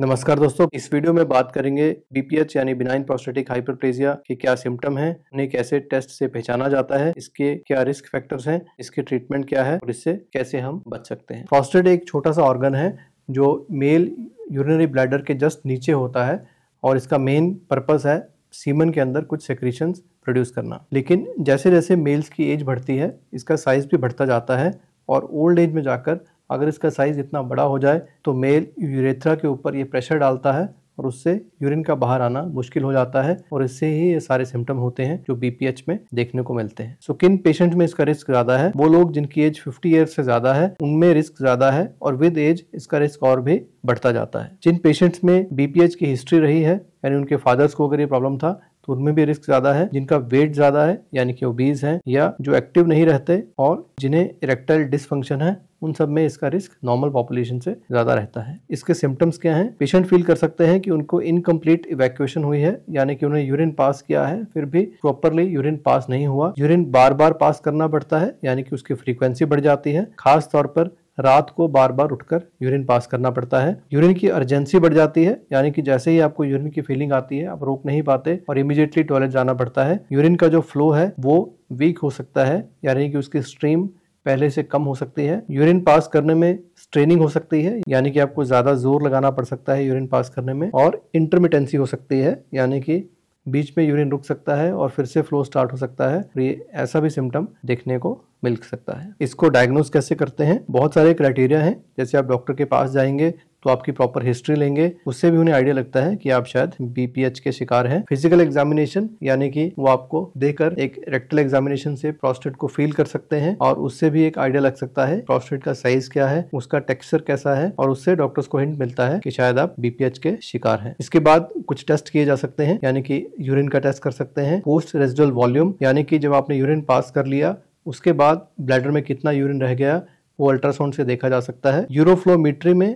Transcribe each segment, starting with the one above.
नमस्कार दोस्तों इस वीडियो में बात करेंगे बीपीएच यानी बिनाइन प्रोस्टेटिक हाइपरप्लेजिया के क्या सिम्टम है उन्हें कैसे टेस्ट से पहचाना जाता है इसके क्या रिस्क फैक्टर्स हैं इसके ट्रीटमेंट क्या है और इससे कैसे हम बच सकते हैं प्रोस्टेट एक छोटा सा ऑर्गन है जो मेल यूरिनरी ब्लैडर के जस्ट नीचे होता है और इसका मेन पर्पज़ है सीमन के अंदर कुछ सेक्रीशंस प्रोड्यूस करना लेकिन जैसे जैसे मेल्स की एज बढ़ती है इसका साइज़ भी बढ़ता जाता है और ओल्ड एज में जाकर अगर इसका साइज़ इतना बड़ा हो जाए तो मेल यूरेथ्रा के ऊपर ये प्रेशर डालता है और उससे यूरिन का बाहर आना मुश्किल हो जाता है और इससे ही ये सारे सिम्टम होते हैं जो बीपीएच में देखने को मिलते हैं सो so, किन पेशेंट में इसका रिस्क ज्यादा है वो लोग जिनकी एज 50 ईयर से ज्यादा है उनमें रिस्क ज्यादा है और विद एज इसका रिस्क और भी बढ़ता जाता है जिन पेशेंट्स में बीपीएच की हिस्ट्री रही है यानी उनके फादर्स को अगर ये प्रॉब्लम था तो उनमें भी रिस्क ज़्यादा है जिनका वेट ज़्यादा है यानी कि ओबीज है या जो एक्टिव नहीं रहते और जिन्हें इरेक्टाइल डिसफंक्शन है उन सब में इसका रिस्क नॉर्मल पॉपुलेशन से ज़्यादा रहता है इसके सिम्टम्स क्या हैं पेशेंट फील कर सकते हैं कि उनको इनकम्प्लीट इवैक्यूएशन हुई है यानी कि उन्हें यूरिन पास किया है फिर भी प्रॉपरली यूरिन पास नहीं हुआ यूरिन बार बार पास करना पड़ता है यानी कि उसकी फ्रीक्वेंसी बढ़ जाती है खास तौर पर रात को बार बार उठकर यूरिन पास करना पड़ता है यूरिन की अर्जेंसी बढ़ जाती है यानी कि जैसे ही आपको यूरिन की फीलिंग आती है आप रोक नहीं पाते और इमिजिएटली टॉयलेट जाना पड़ता है यूरिन का जो फ्लो है वो वीक हो सकता है यानी कि उसकी स्ट्रीम पहले से कम हो सकती है यूरिन पास करने में स्ट्रेनिंग हो सकती है यानी कि आपको ज़्यादा जोर लगाना पड़ सकता है यूरिन पास करने में और इंटरमिटेंसी हो सकती है यानी कि बीच में यूरिन रुक सकता है और फिर से फ्लो स्टार्ट हो सकता है ये ऐसा भी सिम्टम देखने को मिल सकता है इसको डायग्नोज कैसे करते हैं बहुत सारे क्राइटेरिया हैं जैसे आप डॉक्टर के पास जाएंगे तो आपकी प्रॉपर हिस्ट्री लेंगे उससे भी उन्हें आइडिया लगता है कि आप शायद बीपीएच के शिकार हैं फिजिकल एग्जामिनेशन यानी कि वो आपको देकर एक रेक्टल एग्जामिनेशन से प्रोस्टेट को फील कर सकते हैं और उससे भी एक आइडिया लग सकता है प्रोस्टेट का साइज क्या है उसका टेक्सचर कैसा है और उससे डॉक्टर्स को हिंट मिलता है कि शायद आप बीपीएच के शिकार हैं इसके बाद कुछ टेस्ट किए जा सकते हैं यानी कि यूरिन का टेस्ट कर सकते हैं पोस्ट रेजिडल वॉल्यूम यानी कि जब आपने यूरिन पास कर लिया उसके बाद ब्लैडर में कितना यूरिन रह गया वो अल्ट्रासाउंड से देखा जा सकता है यूरोफ्लोमीट्री में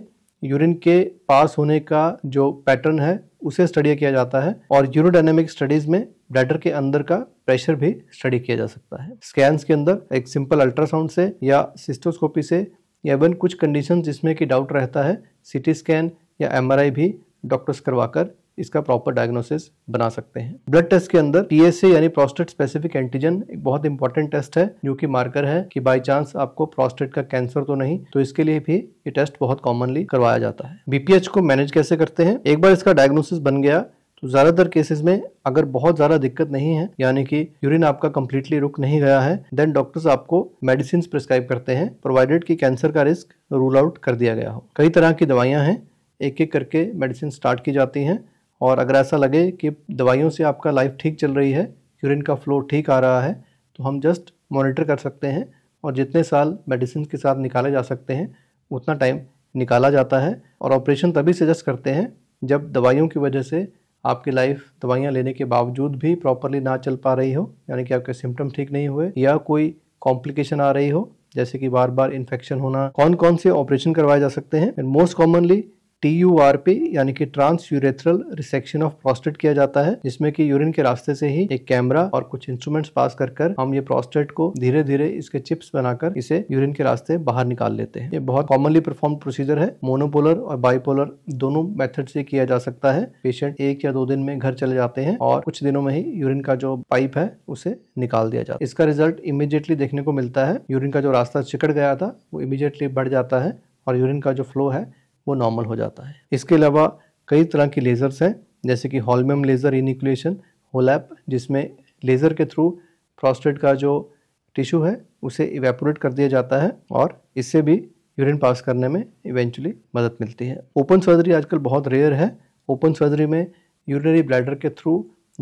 यूरिन के पास होने का जो पैटर्न है उसे स्टडी किया जाता है और यूरोडाइनमिक स्टडीज में ब्लैडर के अंदर का प्रेशर भी स्टडी किया जा सकता है स्कैंस के अंदर एक सिंपल अल्ट्रासाउंड से या सिस्टोस्कोपी से या इवन कुछ कंडीशन जिसमें कि डाउट रहता है सीटी स्कैन या एमआरआई भी डॉक्टर्स करवाकर इसका प्रॉपर डायग्नोसिस बना सकते हैं ब्लड टेस्ट के अंदर पीएसए यानी प्रोस्टेट स्पेसिफिक एंटीजन एक बहुत इंपॉर्टेंट टेस्ट है जो कि मार्कर है कि बाय चांस आपको प्रोस्टेट का कैंसर तो नहीं तो इसके लिए भी ये टेस्ट बहुत कॉमनली करवाया जाता है बीपीएच को मैनेज कैसे करते हैं एक बार इसका डायग्नोसिस बन गया तो ज़्यादातर केसेस में अगर बहुत ज़्यादा दिक्कत नहीं है यानी कि यूरिन आपका कम्प्लीटली रुक नहीं गया है देन डॉक्टर्स आपको मेडिसिन प्रिस्क्राइब करते हैं प्रोवाइडेड कि कैंसर का रिस्क रूल आउट कर दिया गया हो कई तरह की दवाइयाँ हैं एक एक करके मेडिसिन स्टार्ट की जाती हैं और अगर ऐसा लगे कि दवाइयों से आपका लाइफ ठीक चल रही है यूरिन का फ्लो ठीक आ रहा है तो हम जस्ट मॉनिटर कर सकते हैं और जितने साल मेडिसिन के साथ निकाले जा सकते हैं उतना टाइम निकाला जाता है और ऑपरेशन तभी सजेस्ट करते हैं जब दवाइयों की वजह से आपकी लाइफ दवाइयाँ लेने के बावजूद भी प्रॉपरली ना चल पा रही हो यानी कि आपके सिम्टम ठीक नहीं हुए या कोई कॉम्प्लिकेशन आ रही हो जैसे कि बार बार इन्फेक्शन होना कौन कौन से ऑपरेशन करवाए जा सकते हैं and most commonly T U R P यानी कि transurethral resection of prostate किया जाता है जिसमें कि यूरिन के रास्ते से ही एक कैमरा और कुछ इंस्ट्रूमेंट्स पास कर कर हम ये प्रोस्टेट को धीरे धीरे इसके चिप्स बनाकर इसे यूरिन के रास्ते बाहर निकाल लेते हैं ये बहुत कॉमनली परफॉर्म प्रोसीजर है मोनोपोलर और बाइपोलर दोनों मेथड से किया जा सकता है पेशेंट एक या दो दिन में घर चले जाते हैं और कुछ दिनों में ही यूरिन का जो पाइप है उसे निकाल दिया जाता है इसका रिजल्ट इमिजिएटली देखने को मिलता है यूरिन का जो रास्ता चिकट गया था वो इमिजिएटली बढ़ जाता है और यूरिन का जो फ्लो है वो नॉर्मल हो जाता है इसके अलावा कई तरह के लेज़र्स हैं जैसे कि हॉलमेम लेज़र इनिकुलेशन होलैप जिसमें लेज़र के थ्रू प्रोस्टेट का जो टिश्यू है उसे इवेपोरेट कर दिया जाता है और इससे भी यूरिन पास करने में इवेंचुअली मदद मिलती है ओपन सर्जरी आजकल बहुत रेयर है ओपन सर्जरी में यूरिनरी ब्लैडर के थ्रू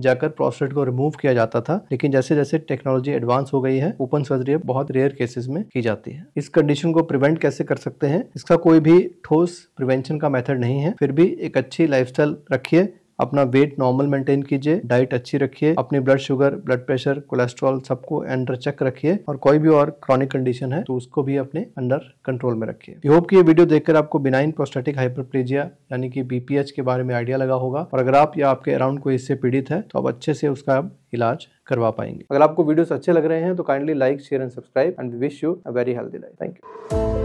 जाकर प्रोस्टेट को रिमूव किया जाता था लेकिन जैसे जैसे टेक्नोलॉजी एडवांस हो गई है ओपन सर्जरी बहुत रेयर केसेस में की जाती है इस कंडीशन को प्रिवेंट कैसे कर सकते हैं इसका कोई भी ठोस प्रिवेंशन का मेथड नहीं है फिर भी एक अच्छी लाइफस्टाइल रखिए अपना वेट नॉर्मल मेंटेन कीजिए डाइट अच्छी रखिए अपनी blood sugar blood pressure cholesterol सबको अंडर चेक रखिए और कोई भी और क्रॉनिक कंडीशन है तो उसको भी अपने अंडर कंट्रोल में रखिए आई होप कि ये वीडियो देखकर आपको बिनाइन प्रोस्टेटिक हाइपरप्लेजिया यानी कि बीपीएच के बारे में आइडिया लगा होगा और अगर आप या आपके अराउंड कोई इससे पीड़ित है तो आप अच्छे से उसका इलाज करवा पाएंगे अगर आपको वीडियोस अच्छे लग रहे हैं तो kindly like share and subscribe and wish you a very healthy life thank you